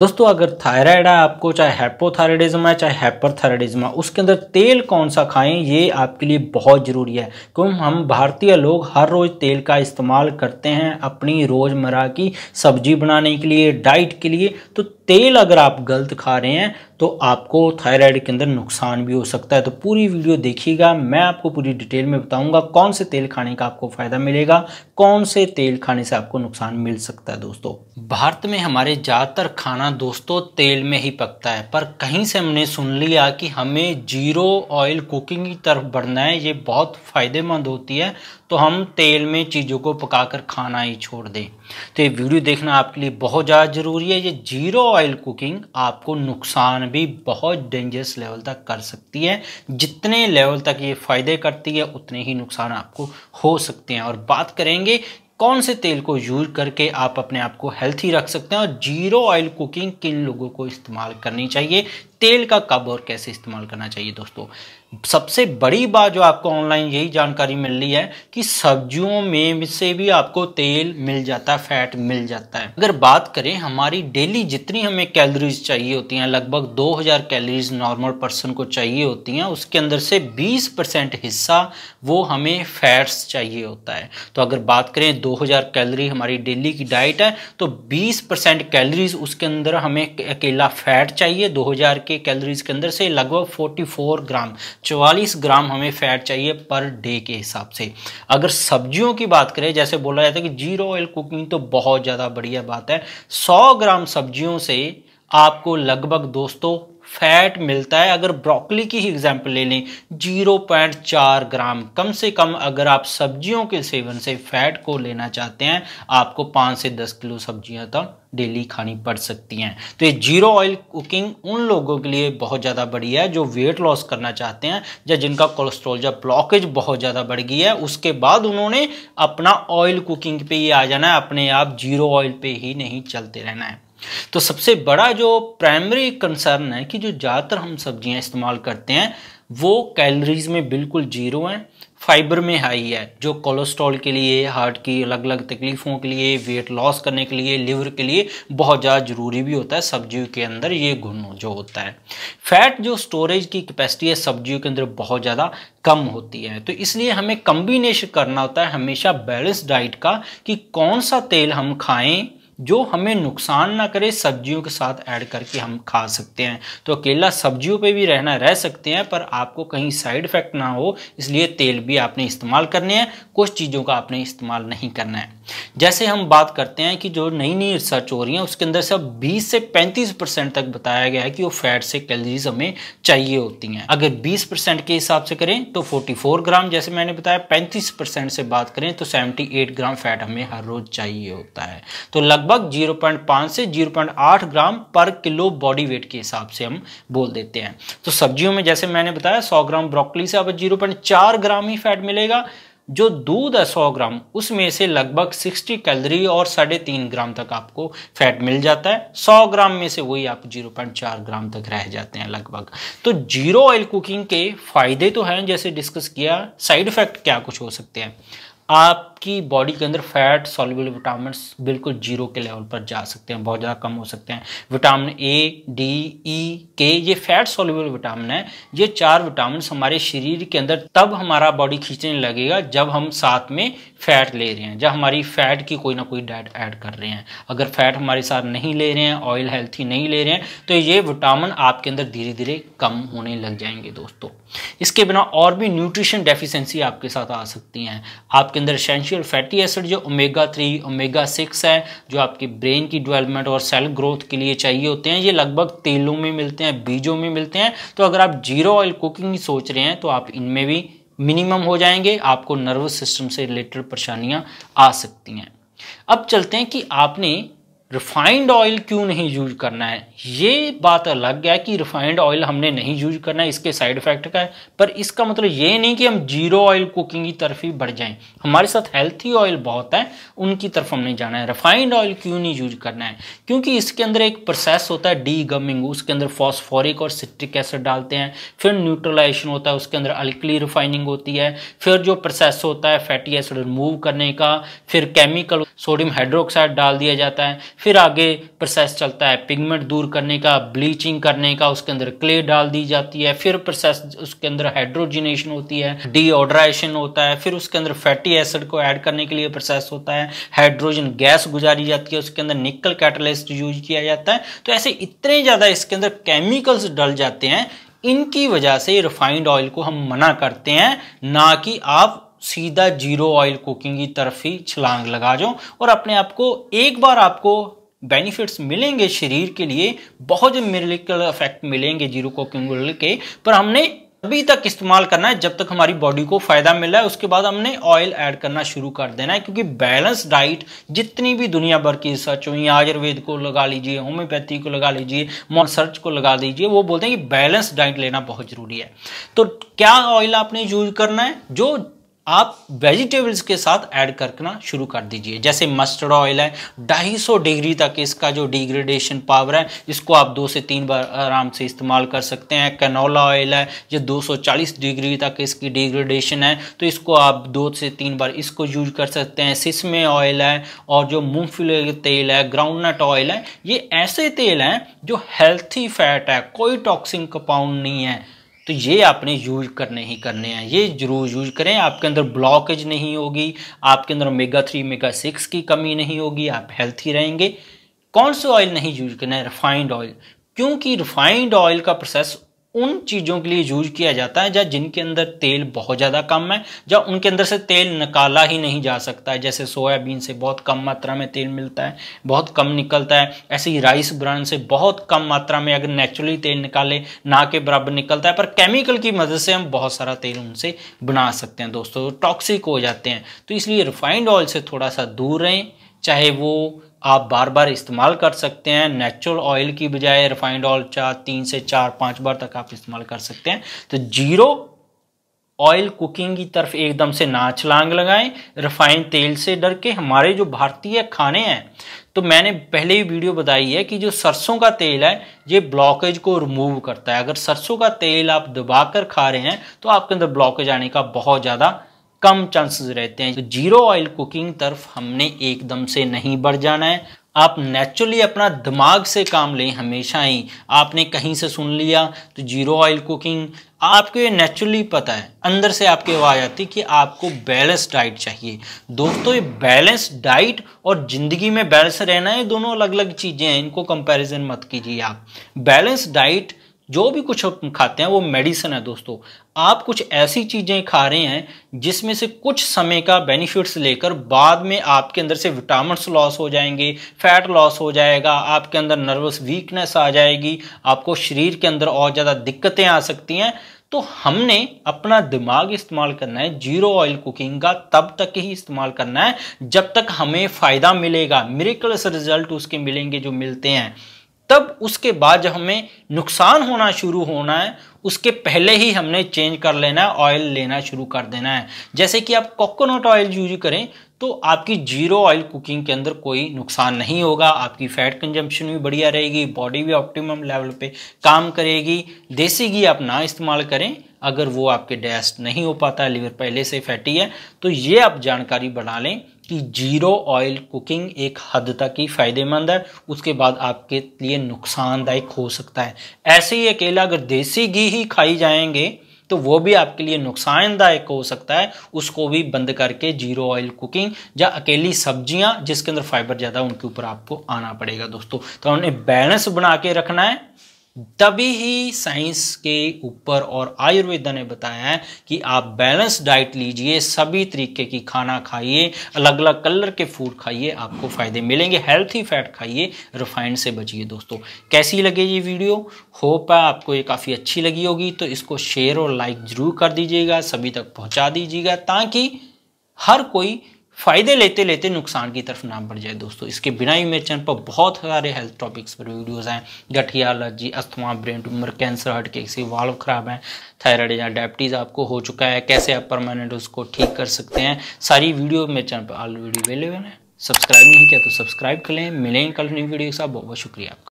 दोस्तों अगर थायराइड है आपको चाहे हैपोथायराइडिज्म है चाहे हैपरथायराइडिज्म है उसके अंदर तेल कौन सा खाएं ये आपके लिए बहुत ज़रूरी है क्यों हम भारतीय लोग हर रोज़ तेल का इस्तेमाल करते हैं अपनी रोज़मर्रा की सब्जी बनाने के लिए डाइट के लिए तो तेल अगर आप गलत खा रहे हैं तो आपको थायराइड के अंदर नुकसान भी हो सकता है तो पूरी वीडियो देखिएगा मैं आपको पूरी डिटेल में बताऊंगा कौन से तेल खाने का आपको फ़ायदा मिलेगा कौन से तेल खाने से आपको नुकसान मिल सकता है दोस्तों भारत में हमारे ज़्यादातर खाना दोस्तों तेल में ही पकता है पर कहीं से हमने सुन लिया कि हमें जीरो ऑयल कुकिंग की तरफ बढ़ना है ये बहुत फ़ायदेमंद होती है तो हम तेल में चीज़ों को पकाकर खाना ही छोड़ दें तो ये वीडियो देखना आपके लिए बहुत ज़्यादा ज़रूरी है ये जीरो ऑयल कुकिंग आपको नुकसान भी बहुत डेंजरस लेवल तक कर सकती है जितने लेवल तक ये फ़ायदे करती है उतने ही नुकसान आपको हो सकते हैं और बात करेंगे कौन से तेल को यूज करके आप अपने आप को हेल्थी रख सकते हैं और जीरो ऑयल कुकिंग किन लोगों को इस्तेमाल करनी चाहिए तेल का कब और कैसे इस्तेमाल करना चाहिए दोस्तों सबसे बड़ी बात जो आपको ऑनलाइन यही जानकारी मिल रही है कि सब्जियों में से भी आपको तेल मिल जाता है फैट मिल जाता है अगर बात करें हमारी डेली जितनी हमें कैलोरीज चाहिए होती हैं लगभग 2000 कैलोरीज नॉर्मल पर्सन को चाहिए होती हैं उसके अंदर से 20 परसेंट हिस्सा वो हमें फैट्स चाहिए होता है तो अगर बात करें दो कैलोरी हमारी डेली की डाइट है तो बीस कैलोरीज उसके अंदर हमें अकेला फैट चाहिए दो के कैलोरीज के अंदर से लगभग 44 ग्राम 44 ग्राम हमें फैट चाहिए पर डे के हिसाब से अगर सब्जियों की बात करें जैसे बोला जाता है कि जीरो ऑयल कुकिंग तो बहुत ज़्यादा बढ़िया बात है सौ ग्राम सब्जियों से आपको लगभग दोस्तों फैट मिलता है अगर ब्रोकली की ही एग्जाम्पल ले लें जीरो पॉइंट चार ग्राम कम से कम अगर आप सब्जियों के सेवन से फैट को लेना चाहते हैं आपको पाँच से दस किलो सब्जियां तक तो डेली खानी पड़ सकती हैं तो ये जीरो ऑयल कुकिंग उन लोगों के लिए बहुत ज़्यादा बढ़िया है जो वेट लॉस करना चाहते हैं या जिनका कोलेस्ट्रॉल या ब्लॉकेज बहुत ज़्यादा बढ़ गई है उसके बाद उन्होंने अपना ऑयल कुकिंग पे ही आ जाना है अपने आप जीरो ऑयल पे ही नहीं चलते रहना है तो सबसे बड़ा जो प्राइमरी कंसर्न है कि जो ज़्यादातर हम सब्जियां इस्तेमाल करते हैं वो कैलोरीज में बिल्कुल जीरो हैं फाइबर में हाई है जो कोलेस्ट्रॉल के लिए हार्ट की अलग अलग तकलीफ़ों के लिए वेट लॉस करने के लिए लिवर के लिए बहुत ज़्यादा ज़रूरी भी होता है सब्जियों के अंदर ये गुण जो होता है फैट जो स्टोरेज की कैपेसिटी है सब्जियों के अंदर बहुत ज़्यादा कम होती है तो इसलिए हमें कम्बिनेशन करना होता है हमेशा बैलेंस डाइट का कि कौन सा तेल हम खाएं जो हमें नुकसान ना करे सब्जियों के साथ ऐड करके हम खा सकते हैं तो केला सब्जियों पे भी रहना रह सकते हैं पर आपको कहीं साइड इफेक्ट ना हो इसलिए तेल भी आपने इस्तेमाल करने हैं कुछ चीज़ों का आपने इस्तेमाल नहीं करना है जैसे हम बात करते हैं कि जो नई नई रिसर्च हो रही है उसके अंदर से अब बीस से पैंतीस परसेंट तक बताया गया है कि वो फैट से कैलरीज हमें चाहिए होती हैं अगर बीस परसेंट के हिसाब से करें तो फोर्टी फोर ग्राम जैसे मैंने बताया पैंतीस परसेंट से बात करें तो सेवेंटी एट ग्राम फैट हमें हर रोज चाहिए होता है तो लगभग जीरो पॉइंट से जीरो पॉइंट आठ ग्राम पर किलो बॉडी वेट के हिसाब से हम बोल देते हैं तो सब्जियों में जैसे मैंने बताया सौ ग्राम ब्रोकली से अब जीरो पॉइंट चार ग्राम ही फैट मिलेगा जो दूध है सौ ग्राम उसमें से लगभग सिक्सटी कैलोरी और साढ़े तीन ग्राम तक आपको फैट मिल जाता है सौ ग्राम में से वही आप जीरो पॉइंट चार ग्राम तक रह जाते हैं लगभग तो जीरो ऑयल कुकिंग के फायदे तो हैं जैसे डिस्कस किया साइड इफेक्ट क्या कुछ हो सकते हैं आपकी बॉडी के अंदर फैट सॉल्युबल विटामिन बिल्कुल जीरो के लेवल पर जा सकते हैं बहुत ज़्यादा कम हो सकते हैं विटामिन ए डी ई के ये फैट सॉल्युबल विटामिन है ये चार विटामिन हमारे शरीर के अंदर तब हमारा बॉडी खींचने लगेगा जब हम साथ में फ़ैट ले रहे हैं या हमारी फ़ैट की कोई ना कोई डाइट ऐड कर रहे हैं अगर फ़ैट हमारे साथ नहीं ले रहे हैं ऑयल हेल्थी नहीं ले रहे हैं तो ये विटामिन आपके अंदर धीरे धीरे कम होने लग जाएंगे दोस्तों इसके बिना और भी न्यूट्रिशन डेफिशेंसी आपके साथ आ सकती हैं आपके अंदर एसेंशियल फैटी एसिड जो ओमेगा थ्री ओमेगा सिक्स है जो आपकी ब्रेन की डेवलपमेंट और सेल ग्रोथ के लिए चाहिए होते हैं ये लगभग तेलों में मिलते हैं बीजों में मिलते हैं तो अगर आप जीरो ऑयल कुकिंग सोच रहे हैं तो आप इनमें भी मिनिमम हो जाएंगे आपको नर्वस सिस्टम से रिलेटेड परेशानियां आ सकती हैं अब चलते हैं कि आपने रिफाइंड ऑयल क्यों नहीं यूज करना है ये बात अलग है कि रिफाइंड ऑयल हमने नहीं यूज करना है इसके साइड इफेक्ट का है पर इसका मतलब ये नहीं कि हम जीरो ऑयल कुकिंग की तरफ ही बढ़ जाएं हमारे साथ हेल्थी ऑयल बहुत है उनकी तरफ हमने जाना है रिफाइंड ऑयल क्यों नहीं यूज करना है क्योंकि इसके अंदर एक प्रोसेस होता है डी गमिंग उसके अंदर फॉस्फोरिक और सिट्रिक एसिड डालते हैं फिर न्यूट्रलाइजेशन होता है उसके अंदर अल्कली रिफाइनिंग होती है फिर जो प्रोसेस होता है फैटी एसिड रिमूव करने का फिर केमिकल सोडियम हाइड्रोक्साइड डाल दिया जाता है फिर आगे प्रोसेस चलता है पिगमेंट दूर करने का ब्लीचिंग करने का उसके अंदर क्ले डाल दी जाती है फिर प्रोसेस उसके अंदर हाइड्रोजिनेशन होती है डीओड्राइशन होता है फिर उसके अंदर फैटी एसिड को ऐड करने के लिए प्रोसेस होता है हाइड्रोजन गैस गुजारी जाती है उसके अंदर निकल कैटलिस्ट यूज किया जाता है तो ऐसे इतने ज़्यादा इसके अंदर केमिकल्स डल जाते हैं इनकी वजह से रिफाइंड ऑयल को हम मना करते हैं ना कि आप सीधा जीरो ऑयल कुकिंग की तरफ ही छलांग लगा जाओ और अपने आप को एक बार आपको बेनिफिट्स मिलेंगे शरीर के लिए बहुत मेरिकल इफेक्ट मिलेंगे जीरो कुकिंग के पर हमने अभी तक इस्तेमाल करना है जब तक हमारी बॉडी को फायदा मिल रहा है उसके बाद हमने ऑयल ऐड करना शुरू कर देना है क्योंकि बैलेंस डाइट जितनी भी दुनिया भर की रिसर्च हुई आयुर्वेद को लगा लीजिए होम्योपैथी को लगा लीजिए मॉन्सर्च को लगा दीजिए वो बोलते हैं कि बैलेंस डाइट लेना बहुत जरूरी है तो क्या ऑयल आपने यूज करना है जो आप वेजिटेबल्स के साथ ऐड करना शुरू कर दीजिए जैसे मस्टर्ड ऑयल है 250 डिग्री तक इसका जो डिग्रेडेशन पावर है इसको आप दो से तीन बार आराम से इस्तेमाल कर सकते हैं कैनोला ऑयल है ये 240 डिग्री तक इसकी डिग्रेडेशन है तो इसको आप दो से तीन बार इसको यूज कर सकते हैं सिसमे ऑयल है और जो मूँगफली तेल है ग्राउंडनट ऑयल है ये ऐसे तेल हैं जो हेल्थी फैट है कोई टॉक्सिन कंपाउंड नहीं है तो ये आपने यूज करने ही करने हैं ये जरूर यूज करें आपके अंदर ब्लॉकेज नहीं होगी आपके अंदर मेगा थ्री मेगा सिक्स की कमी नहीं होगी आप हेल्थी रहेंगे कौन सा ऑयल नहीं यूज करना है रिफाइंड ऑयल क्योंकि रिफाइंड ऑयल का प्रोसेस उन चीज़ों के लिए यूज किया जाता है या जिनके अंदर तेल बहुत ज़्यादा कम है जहां उनके अंदर से तेल निकाला ही नहीं जा सकता है जैसे सोयाबीन से बहुत कम मात्रा में तेल मिलता है बहुत कम निकलता है ऐसे ही राइस ब्रांड से बहुत कम मात्रा में अगर नेचुरली तेल निकाले ना के बराबर निकलता है पर केमिकल की मदद से हम बहुत सारा तेल उनसे बना सकते हैं दोस्तों टॉक्सिक हो जाते हैं तो इसलिए रिफाइंड ऑयल से थोड़ा सा दूर रहें चाहे वो आप बार बार इस्तेमाल कर सकते हैं नेचुरल ऑयल की बजाय रिफाइंड ऑयल चार तीन से चार पाँच बार तक आप इस्तेमाल कर सकते हैं तो जीरो ऑयल कुकिंग की तरफ एकदम से ना छलांग लगाएं रिफाइंड तेल से डर के हमारे जो भारतीय खाने हैं तो मैंने पहले ही वीडियो बताई है कि जो सरसों का तेल है ये ब्लॉकेज को रिमूव करता है अगर सरसों का तेल आप दबा कर खा रहे हैं तो आपके अंदर ब्लॉकेज आने का बहुत ज़्यादा कम चांसेस रहते हैं तो जीरो ऑयल कुकिंग तरफ हमने एकदम से नहीं बढ़ जाना है आप नेचुरली अपना दिमाग से काम लें हमेशा ही आपने कहीं से सुन लिया तो जीरो ऑयल कुकिंग आपको ये नेचुरली पता है अंदर से आपकी आवाज़ आती है कि आपको बैलेंस डाइट चाहिए दोस्तों ये बैलेंस डाइट और ज़िंदगी में बैलेंस रहना है दोनों अलग अलग चीज़ें हैं इनको कंपैरिजन मत कीजिए आप बैलेंस डाइट जो भी कुछ हम खाते हैं वो मेडिसिन है दोस्तों आप कुछ ऐसी चीज़ें खा रहे हैं जिसमें से कुछ समय का बेनिफिट्स लेकर बाद में आपके अंदर से विटामिन लॉस हो जाएंगे फैट लॉस हो जाएगा आपके अंदर नर्वस वीकनेस आ जाएगी आपको शरीर के अंदर और ज़्यादा दिक्कतें आ सकती हैं तो हमने अपना दिमाग इस्तेमाल करना है जीरो ऑयल कुकिंग का तब तक ही इस्तेमाल करना है जब तक हमें फ़ायदा मिलेगा मेरे रिजल्ट उसके मिलेंगे जो मिलते हैं तब उसके बाद जब हमें नुकसान होना शुरू होना है उसके पहले ही हमने चेंज कर लेना है ऑयल लेना शुरू कर देना है जैसे कि आप कोकोनट ऑयल यूज करें तो आपकी जीरो ऑयल कुकिंग के अंदर कोई नुकसान नहीं होगा आपकी फैट कंजम्पशन भी बढ़िया रहेगी बॉडी भी ऑप्टिमम लेवल पे काम करेगी देसी घी आप ना इस्तेमाल करें अगर वो आपके डैश नहीं हो पाता लीवर पहले से फैटी है तो ये आप जानकारी बना लें कि जीरो ऑयल कुकिंग एक हद तक ही फ़ायदेमंद है उसके बाद आपके लिए नुकसानदायक हो सकता है ऐसे ही अकेला अगर देसी घी ही खाई जाएंगे तो वो भी आपके लिए नुकसानदायक हो सकता है उसको भी बंद करके जीरो ऑयल कुकिंग या अकेली सब्जियां जिसके अंदर फाइबर ज़्यादा उनके ऊपर आपको आना पड़ेगा दोस्तों तो उन्हें बैलेंस बना के रखना है तभी ही साइंस के ऊपर और आयुर्वेदा ने बताया है कि आप बैलेंस डाइट लीजिए सभी तरीके की खाना खाइए अलग अलग कलर के फूड खाइए आपको फ़ायदे मिलेंगे हेल्थी फैट खाइए रिफाइंड से बचिए दोस्तों कैसी लगे ये वीडियो होप है आपको ये काफ़ी अच्छी लगी होगी तो इसको शेयर और लाइक ज़रूर कर दीजिएगा सभी तक पहुँचा दीजिएगा ताकि हर कोई फ़ायदे लेते लेते नुकसान की तरफ ना बढ़ जाए दोस्तों इसके बिना ही मेरे चैनल पर बहुत सारे हेल्थ टॉपिक्स पर वीडियोज़ हैं गठिया allergy asthma brain tumour cancer heart के किसी वाल्व ख़राब है थायराइड या डायबिटीज़ आपको हो चुका है कैसे आप परमानेंट उसको ठीक कर सकते हैं सारी वीडियो मेरे चैनल पर ऑलरेडी अवेलेबल है सब्सक्राइब नहीं किया तो सब्सक्राइब कर लें मिलेंगे कल नई वीडियो के साथ बहुत बहुत शुक्रिया आपका